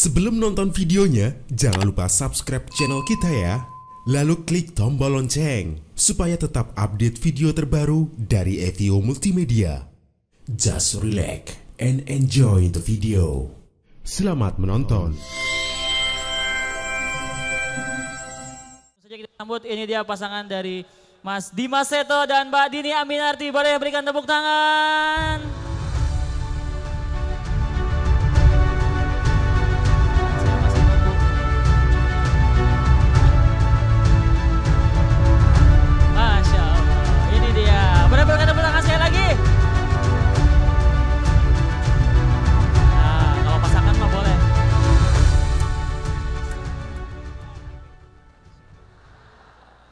Sebelum nonton videonya, jangan lupa subscribe channel kita ya. Lalu klik tombol lonceng supaya tetap update video terbaru dari FIO Multimedia. Just relax and enjoy the video. Selamat menonton. kita sambut ini dia pasangan dari Mas Dimas Seto dan Mbak Dini Aminarti. Boleh berikan tepuk tangan. belakang saya lagi. Nah,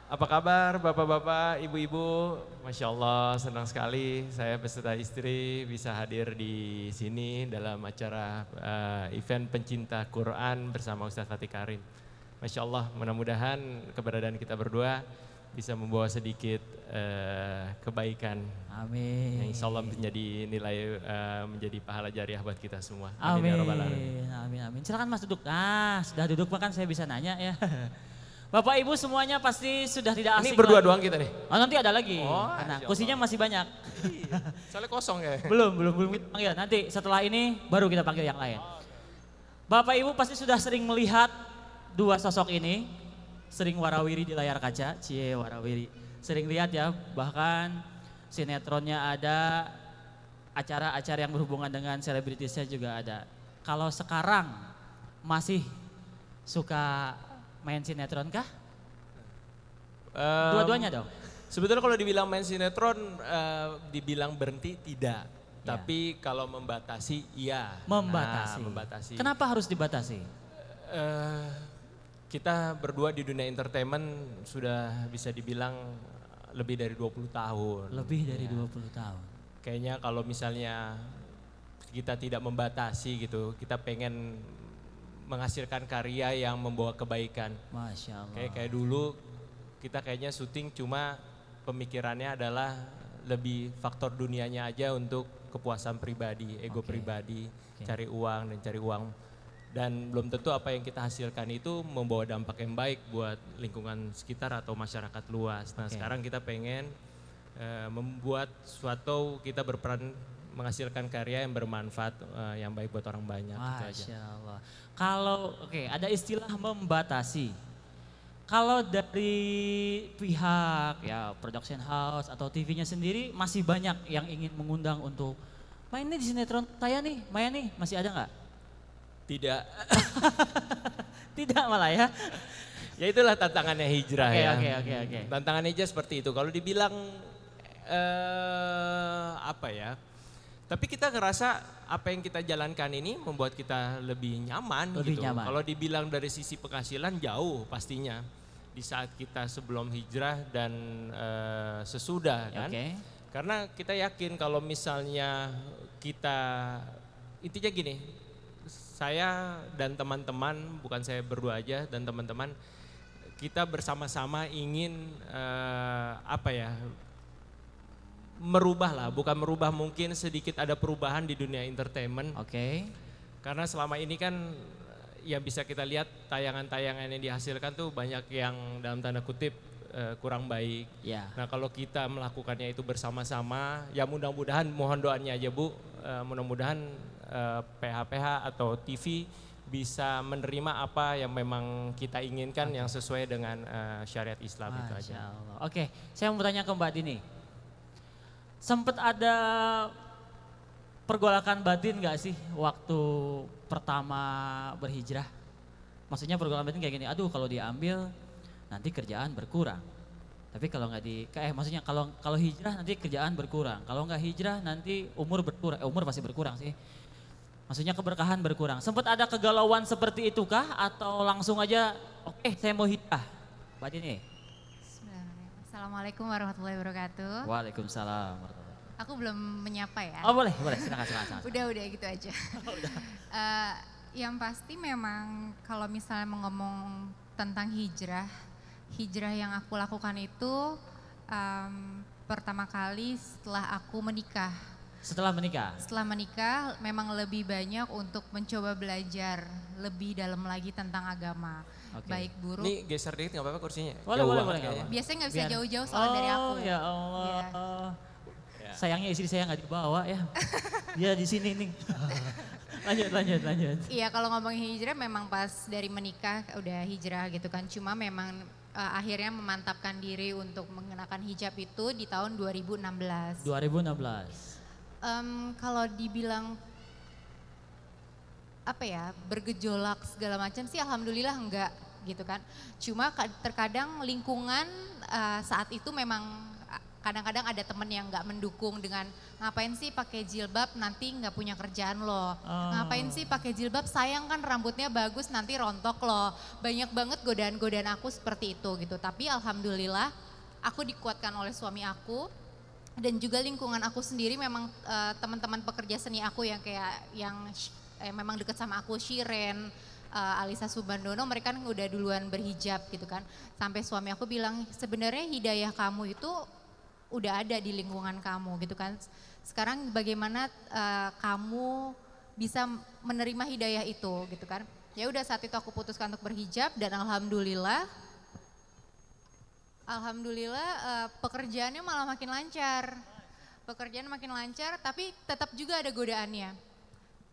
Apa kabar Bapak-Bapak, Ibu-Ibu? Masya Allah, senang sekali saya beserta istri bisa hadir di sini dalam acara uh, event pencinta Quran bersama Ustaz Fatih Karim. Masya Allah, mudah-mudahan keberadaan kita berdua bisa membawa sedikit uh, kebaikan. Amin. Yang insya Allah menjadi nilai uh, menjadi pahala jariah buat kita semua. Amin. Ya amin. Amin. Amin. Silakan Mas duduk. Ah, sudah duduk bahkan saya bisa nanya ya. Bapak Ibu semuanya pasti sudah tidak asing. Ini berdua lagi. doang kita nih. Oh, nanti ada lagi. Oh, nah, kursinya masih banyak. Iya, soalnya kosong ya. belum, belum, belum kita panggil. Nanti setelah ini baru kita panggil yang lain. Bapak Ibu pasti sudah sering melihat dua sosok ini sering warawiri di layar kaca, cie warawiri. Sering lihat ya, bahkan sinetronnya ada, acara-acara yang berhubungan dengan selebritisnya juga ada. Kalau sekarang masih suka main sinetron kah? Um, Dua-duanya dong. Sebetulnya kalau dibilang main sinetron, uh, dibilang berhenti tidak. Ya. Tapi kalau membatasi, iya. Membatasi. Nah, membatasi. Kenapa harus dibatasi? Uh, kita berdua di dunia entertainment sudah bisa dibilang lebih dari 20 tahun. Lebih dari ya. 20 tahun. Kayaknya kalau misalnya kita tidak membatasi gitu, kita pengen menghasilkan karya yang membawa kebaikan. Masya Allah. Kayak, kayak dulu kita kayaknya syuting cuma pemikirannya adalah lebih faktor dunianya aja untuk kepuasan pribadi, ego okay. pribadi, okay. cari uang dan cari uang dan belum tentu apa yang kita hasilkan itu membawa dampak yang baik buat lingkungan sekitar atau masyarakat luas. Nah, okay. sekarang kita pengen uh, membuat suatu kita berperan menghasilkan karya yang bermanfaat uh, yang baik buat orang banyak gitu Masya Allah. Kalau oke, okay, ada istilah membatasi. Kalau dari pihak ya production house atau TV-nya sendiri masih banyak yang ingin mengundang untuk main nih di sinetron saya nih, main nih, masih ada nggak? Tidak. Tidak malah ya. Ya itulah tantangannya hijrah okay, ya. Oke okay, oke okay, oke. Okay. Tantangan hijrah seperti itu. Kalau dibilang eh, apa ya? Tapi kita ngerasa apa yang kita jalankan ini membuat kita lebih nyaman lebih gitu. Nyaman. Kalau dibilang dari sisi penghasilan jauh pastinya di saat kita sebelum hijrah dan uh, sesudah kan. Karena kita yakin kalau misalnya kita intinya gini, saya dan teman-teman, bukan saya berdua aja dan teman-teman, kita bersama-sama ingin uh, apa ya merubah lah, bukan merubah mungkin sedikit ada perubahan di dunia entertainment. Oke. Okay. Karena selama ini kan yang bisa kita lihat tayangan-tayangan yang dihasilkan tuh banyak yang dalam tanda kutip eh, kurang baik. Yeah. Nah kalau kita melakukannya itu bersama-sama, ya mudah-mudahan mohon doanya aja bu, eh, mudah-mudahan PH-PH eh, atau TV bisa menerima apa yang memang kita inginkan okay. yang sesuai dengan uh, syariat Islam Masya itu aja. Oke, okay. saya mau bertanya ke Mbak Dini. Sempat ada pergolakan batin nggak sih waktu pertama berhijrah? Maksudnya pergolakan batin kayak gini, aduh kalau diambil nanti kerjaan berkurang. Tapi kalau nggak di, eh maksudnya kalau kalau hijrah nanti kerjaan berkurang. Kalau nggak hijrah nanti umur berkurang, eh, umur pasti berkurang sih Maksudnya keberkahan berkurang. Sempat ada kegalauan seperti itu kah atau langsung aja oke okay, saya mau hijrah? Buat ini. Assalamualaikum warahmatullahi wabarakatuh. Waalaikumsalam Aku belum menyapa ya. Oh boleh, boleh Silahkan, silahkan. silahkan. udah udah gitu aja. Oh, udah. Uh, yang pasti memang kalau misalnya mengomong tentang hijrah, hijrah yang aku lakukan itu um, pertama kali setelah aku menikah setelah menikah? Setelah menikah memang lebih banyak untuk mencoba belajar lebih dalam lagi tentang agama. Okay. Baik buruk. Ini geser dikit gak apa-apa kursinya? Boleh, boleh, boleh. Biasanya gak bisa jauh-jauh soal oh, dari aku. ya iya. Allah. Ya. Sayangnya istri saya gak dibawa ya. Dia di sini nih. lanjut, lanjut, lanjut. Iya kalau ngomong hijrah memang pas dari menikah udah hijrah gitu kan. Cuma memang eh, akhirnya memantapkan diri untuk mengenakan hijab itu di tahun 2016. 2016 um, kalau dibilang apa ya bergejolak segala macam sih alhamdulillah enggak gitu kan. Cuma terkadang lingkungan uh, saat itu memang kadang-kadang ada temen yang nggak mendukung dengan ngapain sih pakai jilbab nanti nggak punya kerjaan loh. Oh. Ngapain sih pakai jilbab sayang kan rambutnya bagus nanti rontok loh. Banyak banget godaan-godaan aku seperti itu gitu. Tapi alhamdulillah aku dikuatkan oleh suami aku dan juga lingkungan aku sendiri memang uh, teman-teman pekerja seni aku yang kayak yang eh, memang dekat sama aku Shiren uh, Alisa Subandono mereka kan udah duluan berhijab gitu kan sampai suami aku bilang sebenarnya hidayah kamu itu udah ada di lingkungan kamu gitu kan sekarang bagaimana uh, kamu bisa menerima hidayah itu gitu kan ya udah saat itu aku putuskan untuk berhijab dan alhamdulillah Alhamdulillah uh, pekerjaannya malah makin lancar. Pekerjaan makin lancar, tapi tetap juga ada godaannya.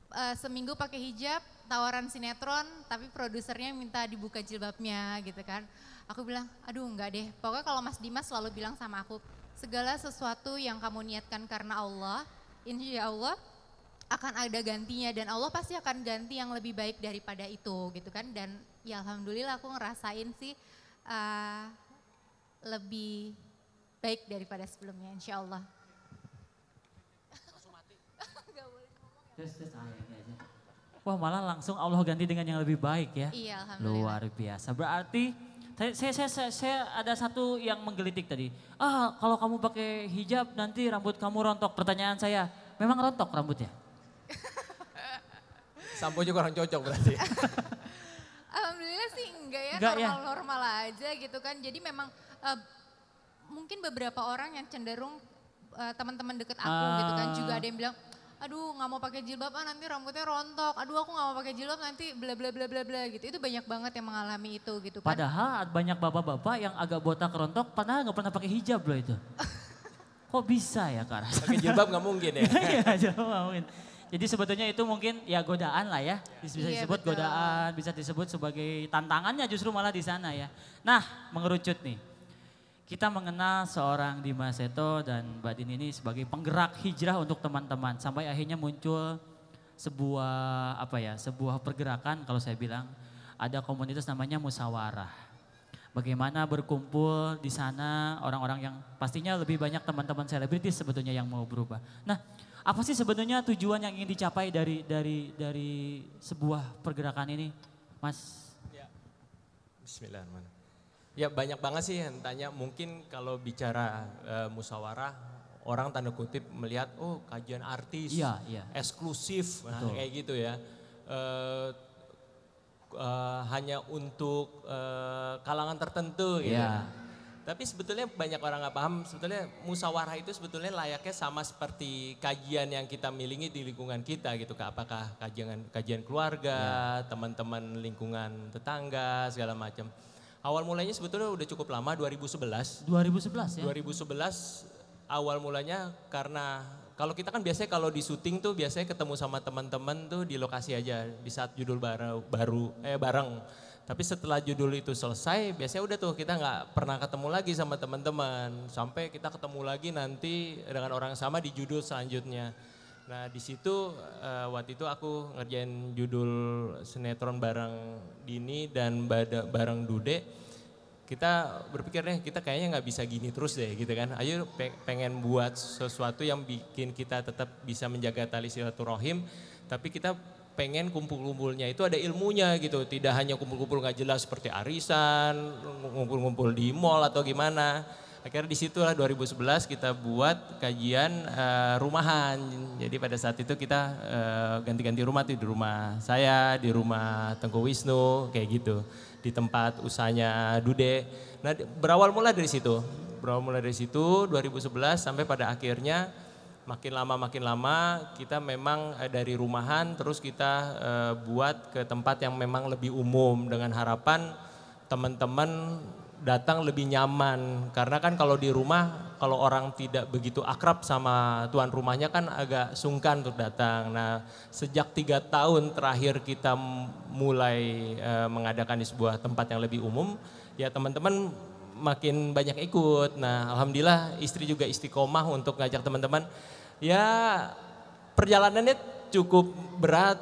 Uh, seminggu pakai hijab, tawaran sinetron, tapi produsernya minta dibuka jilbabnya gitu kan. Aku bilang, aduh enggak deh. Pokoknya kalau Mas Dimas selalu bilang sama aku, segala sesuatu yang kamu niatkan karena Allah, insya Allah akan ada gantinya dan Allah pasti akan ganti yang lebih baik daripada itu gitu kan. Dan ya alhamdulillah aku ngerasain sih uh, lebih baik daripada sebelumnya insya Allah. Ah, ya, ya, ya. Wah malah langsung Allah ganti dengan yang lebih baik ya. Iya alhamdulillah. Luar biasa. Berarti saya, saya, saya, saya ada satu yang menggelitik tadi. Ah kalau kamu pakai hijab nanti rambut kamu rontok. Pertanyaan saya, memang rontok rambutnya? Sampo juga orang cocok berarti. sih enggak ya, ya? normal-normal ya. aja gitu kan. Jadi memang uh, mungkin beberapa orang yang cenderung uh, teman-teman deket aku uh. gitu kan juga ah. ada yang bilang, aduh nggak mau pakai jilbab ah nanti rambutnya rontok, aduh aku nggak mau pakai jilbab nanti bla bla bla bla bla gitu. Itu banyak banget yang mengalami itu gitu kan. Padahal banyak bapak-bapak yang agak botak rontok padahal nggak pernah pakai hijab loh itu. Kok bisa ya Kak? Pakai jilbab nggak mungkin ya? Iya jilbab nggak mungkin. Jadi sebetulnya itu mungkin ya godaan lah ya. Bisa yeah, disebut betul. godaan, bisa disebut sebagai tantangannya justru malah di sana ya. Nah, mengerucut nih. Kita mengenal seorang Dimas Seto dan Mbak Din ini sebagai penggerak hijrah untuk teman-teman sampai akhirnya muncul sebuah apa ya, sebuah pergerakan kalau saya bilang ada komunitas namanya Musawarah. Bagaimana berkumpul di sana orang-orang yang pastinya lebih banyak teman-teman selebritis sebetulnya yang mau berubah. Nah, apa sih sebenarnya tujuan yang ingin dicapai dari dari dari sebuah pergerakan ini, Mas? Ya. Bismillahirrahmanirrahim. Ya banyak banget sih yang tanya. Mungkin kalau bicara uh, eh, musyawarah, orang tanda kutip melihat oh kajian artis, ya, ya. eksklusif, nah, kayak gitu ya. Uh, uh, hanya untuk uh, kalangan tertentu, ya. Tapi sebetulnya banyak orang nggak paham, sebetulnya musawarah itu sebetulnya layaknya sama seperti kajian yang kita miliki di lingkungan kita gitu Apakah kajian kajian keluarga, teman iya. teman-teman lingkungan tetangga, segala macam. Awal mulanya sebetulnya udah cukup lama 2011. 2011 ya. 2011 awal mulanya karena kalau kita kan biasanya kalau di syuting tuh biasanya ketemu sama teman-teman tuh di lokasi aja di saat judul baru baru eh bareng tapi setelah judul itu selesai, biasanya udah tuh kita nggak pernah ketemu lagi sama teman-teman. Sampai kita ketemu lagi nanti dengan orang sama di judul selanjutnya. Nah di situ uh, waktu itu aku ngerjain judul sinetron bareng Dini dan bareng Dude. Kita berpikir deh kita kayaknya nggak bisa gini terus deh gitu kan. Ayo pengen buat sesuatu yang bikin kita tetap bisa menjaga tali silaturahim. Tapi kita pengen kumpul-kumpulnya itu ada ilmunya gitu. Tidak hanya kumpul-kumpul nggak jelas seperti arisan, kumpul-kumpul di mall atau gimana. Akhirnya disitulah 2011 kita buat kajian uh, rumahan. Jadi pada saat itu kita ganti eh, ganti-ganti rumah tuh di rumah saya, di rumah Tengku Wisnu, kayak gitu. Di tempat usahanya Dude. Nah berawal mula dari situ. Berawal mulai dari situ 2011 sampai pada akhirnya makin lama makin lama kita memang eh, dari rumahan terus kita eh, buat ke tempat yang memang lebih umum dengan harapan teman-teman datang lebih nyaman karena kan kalau di rumah kalau orang tidak begitu akrab sama tuan rumahnya kan agak sungkan untuk datang. Nah sejak tiga tahun terakhir kita mulai eh, mengadakan di sebuah tempat yang lebih umum ya teman-teman makin banyak ikut. Nah, alhamdulillah istri juga istiqomah untuk ngajak teman-teman. Ya, perjalanannya cukup berat.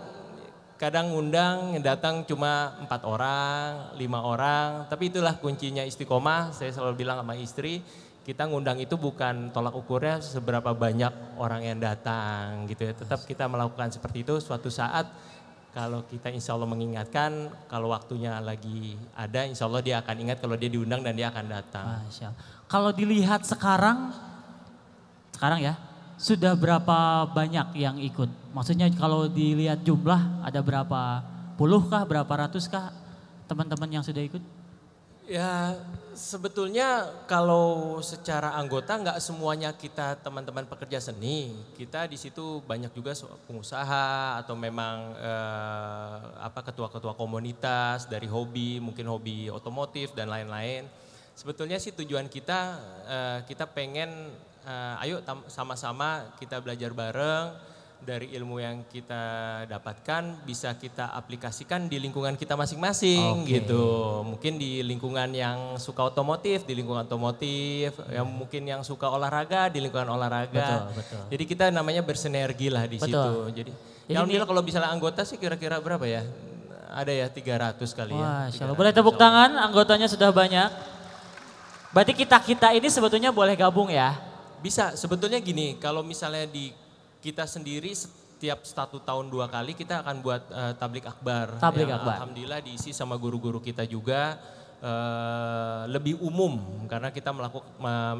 Kadang ngundang yang datang cuma empat orang, lima orang. Tapi itulah kuncinya istiqomah. Saya selalu bilang sama istri, kita ngundang itu bukan tolak ukurnya seberapa banyak orang yang datang gitu ya. Tetap kita melakukan seperti itu suatu saat kalau kita insya Allah mengingatkan, kalau waktunya lagi ada, insya Allah dia akan ingat kalau dia diundang dan dia akan datang. Masya Kalau dilihat sekarang, sekarang ya, sudah berapa banyak yang ikut? Maksudnya kalau dilihat jumlah, ada berapa puluh kah, berapa ratus kah teman-teman yang sudah ikut? Ya sebetulnya kalau secara anggota nggak semuanya kita teman-teman pekerja seni. Kita di situ banyak juga pengusaha atau memang eh, apa ketua-ketua komunitas dari hobi, mungkin hobi otomotif dan lain-lain. Sebetulnya sih tujuan kita eh, kita pengen eh, ayo sama-sama kita belajar bareng dari ilmu yang kita dapatkan bisa kita aplikasikan di lingkungan kita masing-masing okay. gitu. Mungkin di lingkungan yang suka otomotif, di lingkungan otomotif, ya, hmm. yang mungkin yang suka olahraga di lingkungan olahraga. Betul, betul. Jadi kita namanya bersinergi lah di betul. situ. Jadi, Jadi alhamdulillah kalau misalnya anggota sih kira-kira berapa ya? Ada ya 300 kali Wah, ya. Wah, boleh tepuk tangan, anggotanya sudah banyak. Berarti kita-kita ini sebetulnya boleh gabung ya? Bisa, sebetulnya gini, kalau misalnya di kita sendiri setiap satu tahun dua kali kita akan buat uh, tablik akbar. Tablik yang akbar. Alhamdulillah diisi sama guru-guru kita juga. Uh, lebih umum karena kita melakukan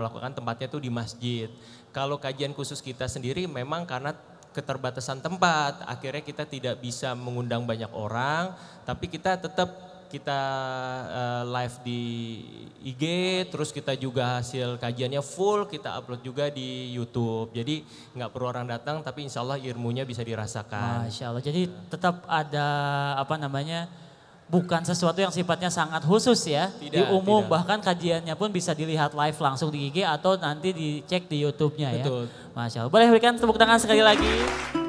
melakukan tempatnya itu di masjid. Kalau kajian khusus kita sendiri memang karena keterbatasan tempat, akhirnya kita tidak bisa mengundang banyak orang, tapi kita tetap kita uh, live di IG, terus kita juga hasil kajiannya full kita upload juga di YouTube. Jadi nggak perlu orang datang, tapi insya Allah ilmunya bisa dirasakan. Masya Allah. Jadi tetap ada apa namanya? Bukan sesuatu yang sifatnya sangat khusus ya, tidak, di umum tidak. bahkan kajiannya pun bisa dilihat live langsung di IG atau nanti dicek di YouTube-nya ya. Masya Allah. Boleh berikan tepuk tangan sekali lagi.